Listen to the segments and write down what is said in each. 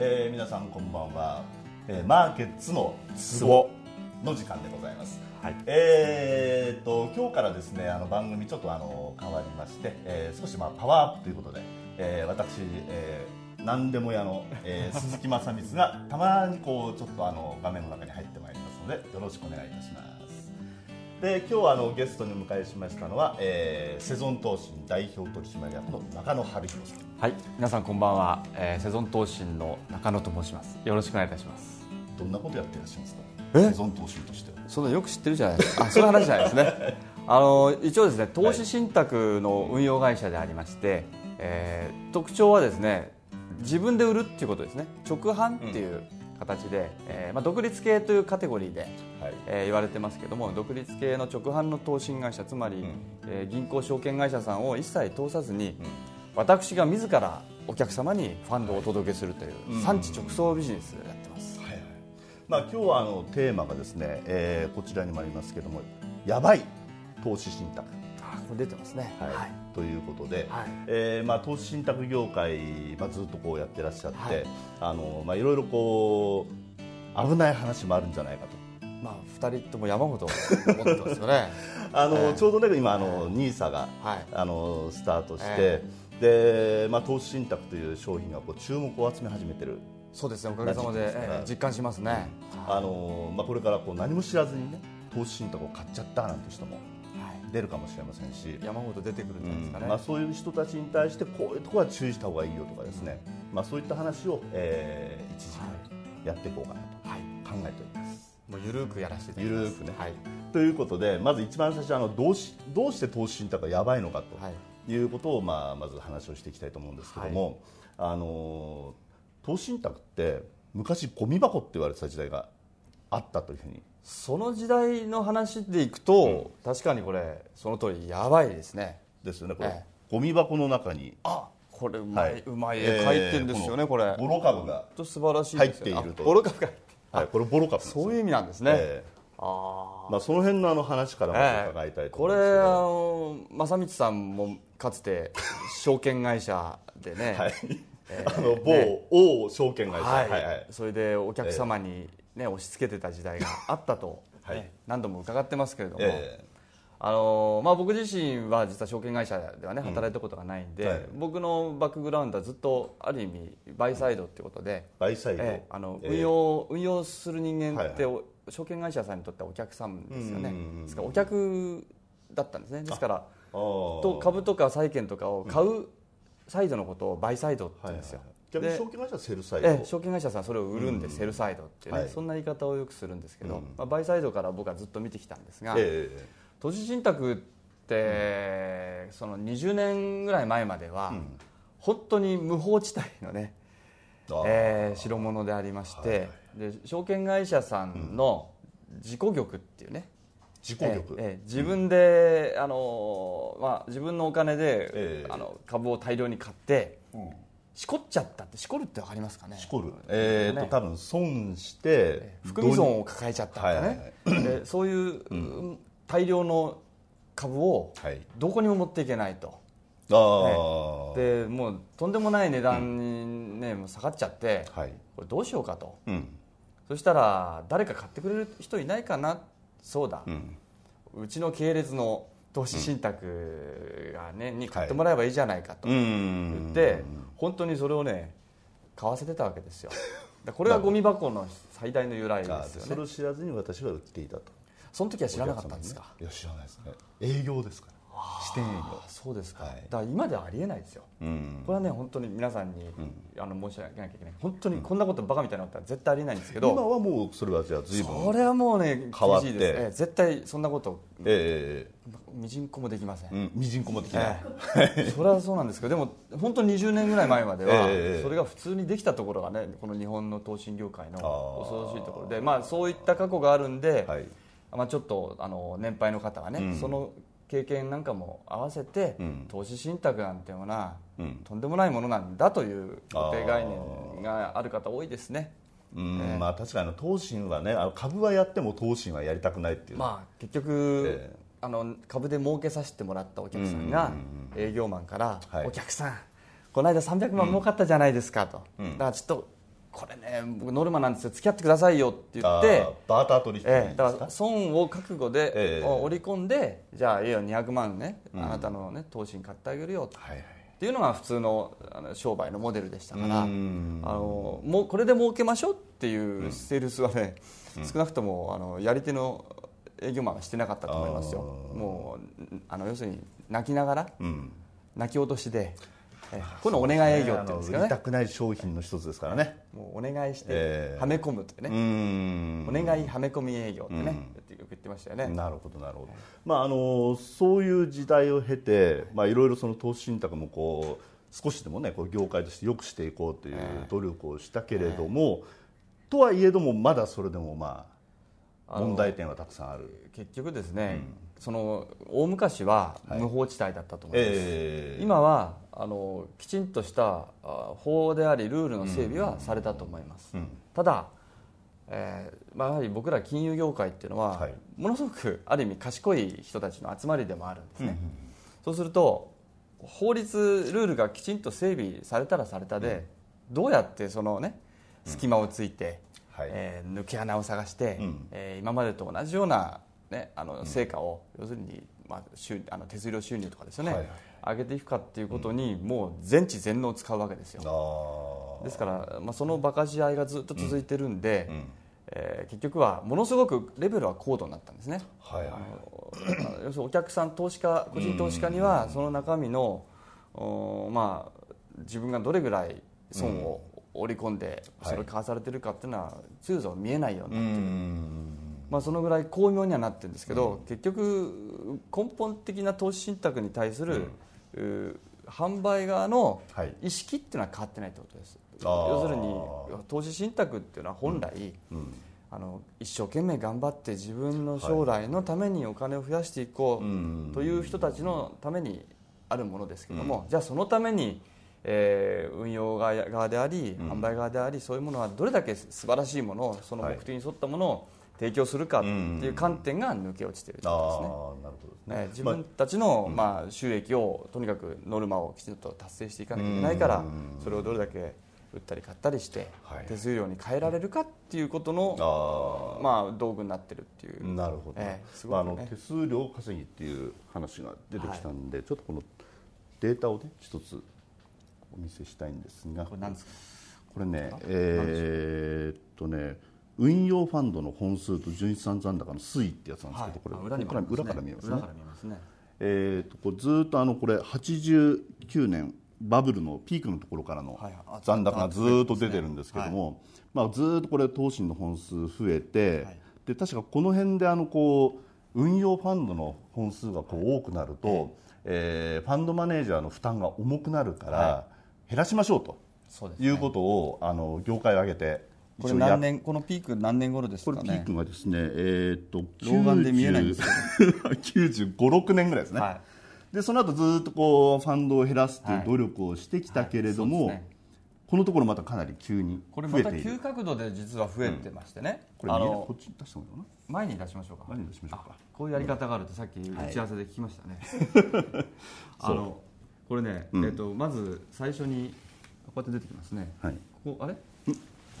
えー、皆さんこんばんは、えー、マーケッツのツボの時間でございます、はい、えー、と今日からですねあの番組ちょっとあの変わりまして、えー、少しまあパワーアップということで、えー、私、えー、何でも屋の、えー、鈴木正光がたまにこうちょっとあの画面の中に入ってまいりますのでよろしくお願いいたしますで今日はあのゲストにお迎えしましたのは、えー、セゾン投信代表取締役の中野春彦さんはい皆さんこんばんは、えー、セゾン投信の中野と申しますよろしくお願いいたしますどんなことやっていらっしゃいますかセゾン投信としては。そのよく知ってるじゃないですかあそういう話じゃないですね あの一応ですね投資信託の運用会社でありまして、はい、えー、特徴はですね自分で売るっていうことですね直販っていう形で、うん、えー、まあ、独立系というカテゴリーでえー、言われてますけども独立系の直販の投信会社つまり、うん、えー、銀行証券会社さんを一切通さずに、うん、私が自らお客様にファンドをお届けするという、産地直送ビジネスやってます、はいはい、まあ、今日はあのテーマがですね、えー、こちらにもありますけどもやばい投資信託出てますね、はい、はい、ということで、はい、えー、まあ、投資信託業界、まあ、ずっとこうやってらっしゃって、はいあのまあ、いろいろこう危ない話もあるんじゃないかとまあ、2人とも山ほど持ってますよね あの、えー、ちょうど、ね、今あの、ニーサが、はい、あのスタートして、えー、でまあ、投資信託という商品がこう注目を集め始めてるそうですねおかげさまで、えー、実感しますね、うん、あのまあ、これからこう何も知らずに、ね、投資信託を買っちゃったなんて人も出るかもしれませんし山ほど出てくるんじゃないですかね、うん、まあ、そういう人たちに対してこういうところは注意した方がいいよとかですね、うん、まあ、そういった話を、えー、一時間やっていこうかなと考えております。はいもうゆるくやらせていただきます。ゆるくね。はい。ということでまず一番最初あのどうしどうして投資信託がやばいのかということを、まあまず話をしていきたいと思うんですけども、はい、あの投資信託って昔ゴミ箱って言われてた時代があったというふうにその時代の話でいくと、うん、確かにこれその通りやばいですねですよねこれ、ええ、ゴミ箱の中にあこれうまい、はい、うまい絵描いてるんですよね、えー、これボロ株が本当素晴らしい入っているとボロ株がはい、これボロかったそういう意味なんですね、えーあまあ、その辺のあの話からも伺いたいと思います、ええ、これあの正道さんもかつて証券会社でね、はいえー、あの某、王証券会社、はい、はいはい、それでお客様にね、ね押し付けてた時代があったと、はい、何度も伺ってますけれども、えあのまあ、僕自身は実は証券会社では、ね、働いたことがないんで、うんはい、僕のバックグラウンドはずっとある意味バイサイドということで、あの運用、運用する人間って、はいはい、証券会社さんにとってはお客さんですよね、ですからお客だったんですねですからと株とか債券とかを買うサイドのことをバイサイドって言うんですよ。はいはい逆に証券会社はセルサイド、証券会社さんそれを売るんでセルサイドってね、うんはい、そんな言い方をよくするんですけど、うん、まあ、バイサイドから僕はずっと見てきたんですが、え投資信託って、うん、その20年ぐらい前までは、うん、本当に無法地帯のね、えー、代物でありまして、はいはい、で証券会社さんの自己玉っていうね、自己玉、ええ自分で、うん、あのまあ、自分のお金で、えー、あの株を大量に買って、うん、しこっちゃったってしこるって分かりますかねしこる、えーと、ね、多分損して、えー、含み損を抱えちゃったんだね、はいはい、でそういう、うん、大量の株をどこにも持っていけないと。あね、でもうとんでもない値段に、ね、うん、下がっちゃって、はい、これどうしようかと、うん、そしたら誰か買ってくれる人いないかなそうだ、うん、うちの系列の投資信託がね、ね、うん、に買ってもらえばいいじゃないかと言って、はい、本当にそれをね買わせてたわけですよ。これがゴミ箱の最大の由来ですよね。それを知らずに私は売っていたと。その時は知らなかったんですか、いや知らないですね営業ですから支店営業そうですか、はい、だから今ではありえないですよ、うん、これはね本当に皆さんに、うん、あの申し上げなきゃいけない本当にこんなことバカみたいなことは絶対ありえないんですけど、今はもうそれはじゃあ随分それはもうねしいです、え絶対そんなこと、えみじんこもできません、うん、みじんこもできない、えそれはそうなんですけどでも本当に20年ぐらい前までは、えそれが普通にできたところがねこの日本の投信業界の恐ろしいところでまあそういった過去があるんで、はいまあ、ちょっとあの年配の方はね、うん、その経験なんかも合わせて、うん、投資信託なんていうのは、うん、とんでもないものなんだという固定概念がある方多いですね。うんえー、まあ、確かに投資はねあの株はやっても投信はやりたくないっていう、まあ、結局、えー、あの株で儲けさせてもらったお客さんが、営業マンから、はい、お客さんこの間300万儲かったじゃないですかと、だからちょっとこれね僕ノルマなんですよ付き合ってくださいよって言ってバーター取引ええだから損を覚悟で、ええ、織り込んでじゃあいいよ200万ね、うん、あなたの、ね、投資に買ってあげるよ、はいはい、っていうのが普通のあの商売のモデルでしたからうあのもうこれで儲けましょうっていうセールスはね、うん、少なくともあのやり手の営業マンはしてなかったと思いますよもうあの要するに泣きながら、うん、泣き落としで。このお願い営業っていうんですかね、ね、売りたくない商品の一つですからねもうお願いしてはめ込むってね、えー、お願いはめ込み営業ってね、うん、よく言ってましたよねなるほどなるほど、まあ、あのそういう時代を経て、まあ、いろいろその投資信託もこう少しでもねこう業界としてよくしていこうという努力をしたけれども、えー、とはいえどもまだそれでもまあ問題点はたくさんある結局ですね、うんその大昔は無法地帯だったと思います、はいえー、今はあのきちんとした法でありルールの整備はされたと思います、うんうん、ただ、えーまあ、やはり僕ら金融業界っていうのは、はい、ものすごくある意味賢い人たちの集まりでもあるんですね、うん、そうすると法律ルールがきちんと整備されたらされたで、どうやってそのね隙間をついて、はい、えー、抜け穴を探して、うん、えー、今までと同じようなね、あの成果を、要するに、まあ、収あの手数料収入とかですよね、はいはい上げていくかっていうことに、もう全知全能を使うわけですよですから、まあ、そのばかし合いがずっと続いてるんで、うんうん、えー、結局はものすごくレベルは高度になったんですね、はいはい、要するにお客さん投資家個人投資家にはその中身の、おまあ、自分がどれぐらい損を織り込んで、それを買わされてるかっていうのは、はい、通常見えないようになってる。まあ、そのぐらい巧妙にはなってるんですけど、結局根本的な投資信託に対する、販売側の意識っていうのは変わってないってことです、要するに投資信託っていうのは本来、あの一生懸命頑張って自分の将来のためにお金を増やしていこうという人たちのためにあるものですけども、じゃあそのために、えー、運用側であり販売側であり、そういうものはどれだけ素晴らしいものをその目的に沿ったものを、提供するかっていう観点が抜け落ちてるとですね。自分たちのまあ収益をとにかくノルマをきちんと達成していかなきゃいけないからそれをどれだけ売ったり買ったりして手数料に変えられるかっていうことの、あまあ、道具になってるっていうなるほど、ね、まあ、あの手数料稼ぎっていう話が出てきたんで、はい、ちょっとこのデータをね一つお見せしたいんですがこれねえー、っとね運用ファンドの本数と純資産残高の推移ってやつなんですけど、これ裏から裏から見えますね。えー、とこうずっとあのこれ89年バブルのピークのところからの残高がずっと出てるんですけども、まあ、ずっとこれ投資の本数増えて、で確かこの辺であのこう運用ファンドの本数がこう多くなると、えー、ファンドマネージャーの負担が重くなるから減らしましょうということをあの業界を挙げてこれ何年このピーク何年頃ですか、ね、これピークがですねえー、っと老眼で見えないんですけど 十五六年ぐらいですね、はい、でその後ずっとこうファンドを減らすという努力をしてきたけれども、はいはいね、このところまたかなり急にこれまた急角度で実は増えてましてね、うん、これこっちに出したもんな前に出しましょうか前に出しましょうかこういうやり方があるとさっき打ち合わせで聞きましたね、あのこれね、うん、えー、っとまず最初にこうやって出てきますね、はい、ここあれ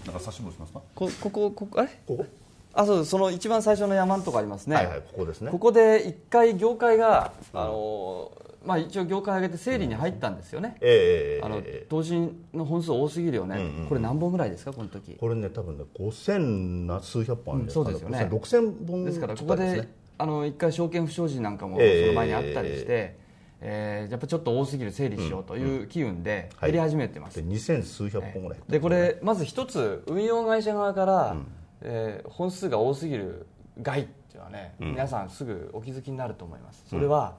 なんか差し戻しますかここここあれここあそうその一番最初の山とかありますね、はいはい、ここですねここで一回業界が、あのまあ、一応業界上げて整理に入ったんですよね、うん、えー、あの同人の本数多すぎるよね、うんうん、これ何本ぐらいですかこの時これね多分ね5000数百本ある、うん、そうですよね6000本ですからここであの一回証券不祥事なんかもその前にあったりして、えーえー、やっぱちょっと多すぎる整理しようという機運で減り始めてます、うんうんはい、で2000数百本ぐらい、でこれまず一つ運用会社側から、うん、えー、本数が多すぎる害っていうのはね、うん、皆さんすぐお気づきになると思いますそれは、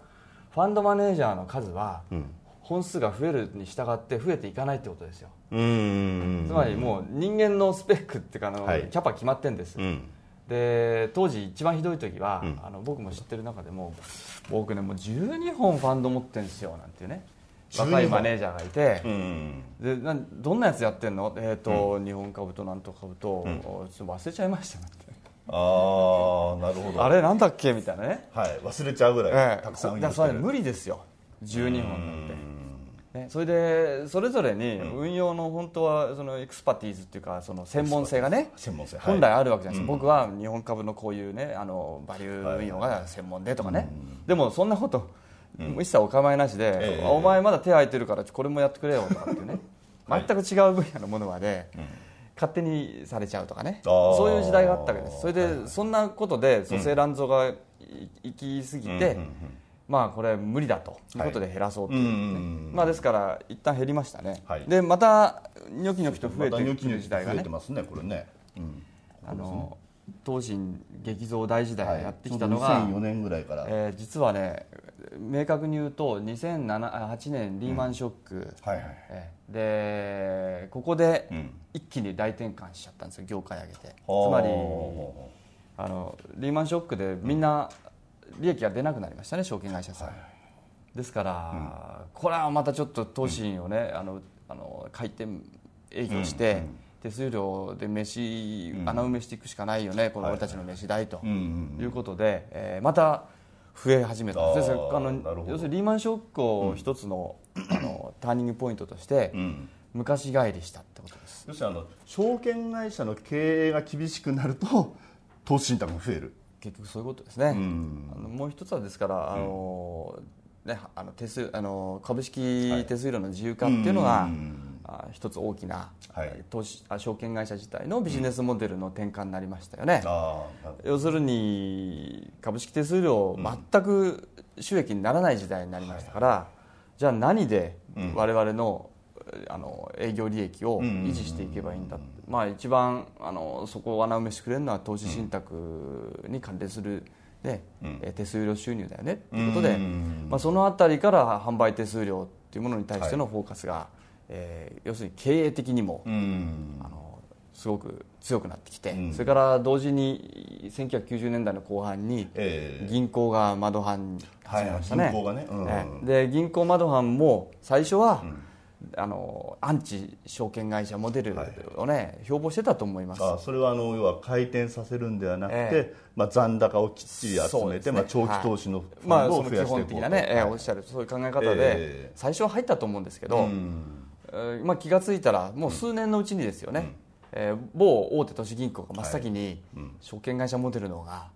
ファンドマネージャーの数は、本数が増えるに従って増えていかないってことですよつまりもう人間のスペックっていうかの、はい、キャパ決まってんです、うんで当時一番ひどい時は、うん、あの僕も知ってる中でも僕ねもう12本ファンド持ってるんですよなんていうね若いマネージャーがいて、うん、でなどんなやつやってんの、えーと、うん、日本株となんと株と、うん、ちょっと忘れちゃいましたなんてああなるほどあれなんだっけみたいなね、はい、忘れちゃうぐらい、たくさんだそれ無理ですよ12本なんて。ね、それでそれぞれに運用の本当はそのエクスパティーズっていうかその専門性がね本来あるわけじゃないですか、うん、僕は日本株のこういうねあのバリュー運用が専門でとかね、はい、でもそんなこと、一切お構いなしで、お前まだ手空いてるからこれもやってくれよとかってね、はい、全く違う分野のものまで、うん、勝手にされちゃうとかねそういう時代があったわけですそれで、はい、そんなことで蘇生乱造が行き過ぎて、うんうんうんまあ、これ無理だということで減らそうという、ねはい、まあ、ですから一旦減りましたね、はい、でまたニョキニョキと増えてくる時代がね、まね、これね、うん、あの当時激増大時代やってきたのが、はい、2004年ぐらいから、えー、実はね明確に言うと2008年リーマンショック、うんはいはいでここで一気に大転換しちゃったんですよ業界上げてつまりあのリーマンショックでみんな、うん利益が出なくなりましたね証券会社さん、はい、ですから、うん、これはまたちょっと投資をね、うん、あのあの回転営業して、うんうん、手数料で飯、穴埋めしていくしかないよね、この俺たちの飯代ということで、はえまた増え始めたんですあ要するにリーマンショックを一つの,、あのターニングポイントとして、昔帰りしたってことです要するにあの証券会社の経営が厳しくなると投資信託が増える結局そういうことですね、うん、あのもう一つはですからあの、うね、あの手数あの株式手数料の自由化っていうのが、はい、一つ大きな、はい、投資あ証券会社自体のビジネスモデルの転換になりましたよね、うん、要するに株式手数料全く収益にならない時代になりましたから、じゃあ何で我々のあの営業利益を維持していけばいいんだって、うんうん、まあ、一番あのそこを穴埋めしてくれるのは投資信託に関連する、ねうん、手数料収入だよねということで、まあ、その辺りから販売手数料というものに対してのフォーカスが、はい、えー、要するに経営的にも、うんうん、あのすごく強くなってきて、うん、それから同時に1990年代の後半に銀行が窓版始めましたね、銀行がね、うで銀行窓版も最初は、うんあのアンチ証券会社モデルをね、はい、標榜してたと思いますそれはあの要は回転させるんではなくて、えー、まあ、残高をきっちり集めて、ね、まあ、長期投資のファンドを増やしていうと、まあ、基本的なね、えー、おっしゃるそういう考え方で、えー、最初は入ったと思うんですけど、えー、まあ、気が付いたらもう数年のうちにですよね、うんうん、えー、某大手都市銀行が真っ先に、証券会社モデルの方が、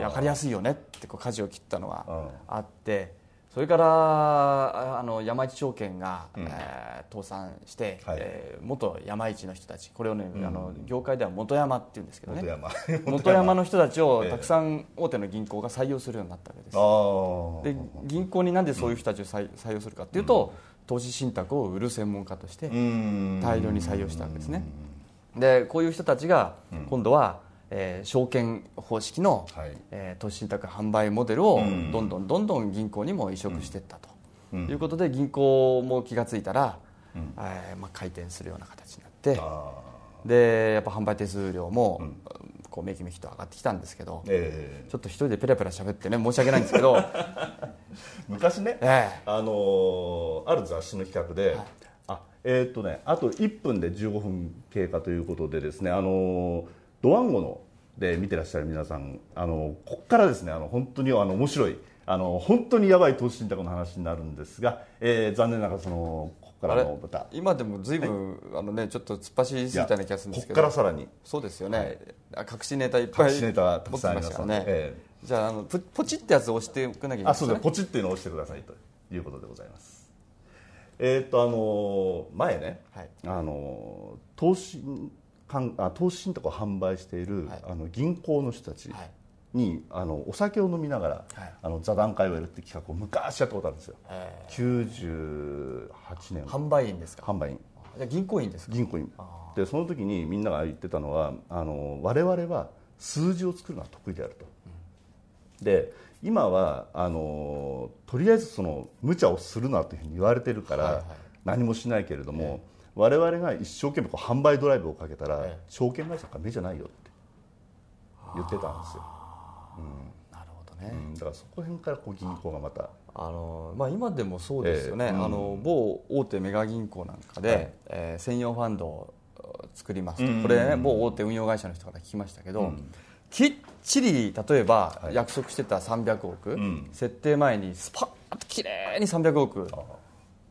ね、分かりやすいよねってこう舵を切ったのがあって。それからあの山一証券が、うん、えー、倒産して、はい、えー、元山一の人たちこれをね、うん、あの業界では元山っていうんですけどね 元山の人たちをたくさん大手の銀行が採用するようになったわけです、えー、で銀行になんでそういう人たちを採用するかというと、うん、投資信託を売る専門家として大量に採用したわけですねでこういう人たちが今度は、えー、証券方式の、はい、えー、投資信託販売モデルをどんどんどんどん銀行にも移植していったと、うん、いうことで銀行も気が付いたら、うん、えー、まあ、回転するような形になってでやっぱ販売手数料も、うん、こうめきめきと上がってきたんですけど、えー、ちょっと一人でペラペラ喋ってね申し訳ないんですけど 昔ね、えー、あのある雑誌の企画で、はい、あえっとねあと1分で15分経過ということでですねあのードワンゴので見てらっしゃる皆さんあのここからですねあの本当にあの面白いあの本当にやばい投資信託の話になるんですが、えー、残念ながらそのここからのまた今でも随分、はい、あのねちょっと突っ走りすぎたような気がするんですけどここからさらにそうですよね、はい、隠しネタいっぱい隠しネタたくさんありますね、えー、じゃああのポチってやつを押しておかなきゃいけない、ね、あそうですポチっていうのを押してくださいということでございますえー、っとあの前ね、はい、あの投資かんあ投資信託を販売している、あの銀行の人たちに、あのお酒を飲みながら、あの座談会をやるって企画を昔やったことあるんですよ、えー、98年販売員ですか販売員じゃ銀行員ですか銀行員でその時にみんなが言ってたのはあの我々は数字を作るのは得意であると、うん、で今はあのとりあえずその無茶をするなというふうに言われてるから、はいはい、何もしないけれども、我々が一生懸命こう販売ドライブをかけたら、ええ、証券会社から目じゃないよって言ってたんですよ。うん、なるほどね、うん、だからそこ辺からこう銀行がまたあの、まあ、今でもそうですよね、えーうん、あの某大手メガ銀行なんかで、はい、えー、専用ファンドを作りますと、これ、ね、某大手運用会社の人から聞きましたけど、きっちり例えば約束してた300億、はい、設定前にスパッときれいに300億。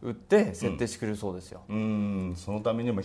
売って設定してくれるそうですよ。うん、そのためにも